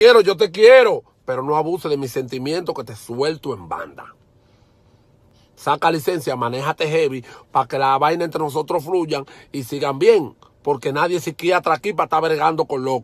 quiero, yo te quiero, pero no abuse de mis sentimientos que te suelto en banda. Saca licencia, manéjate heavy para que la vaina entre nosotros fluyan y sigan bien, porque nadie se queda aquí para estar bregando con loco.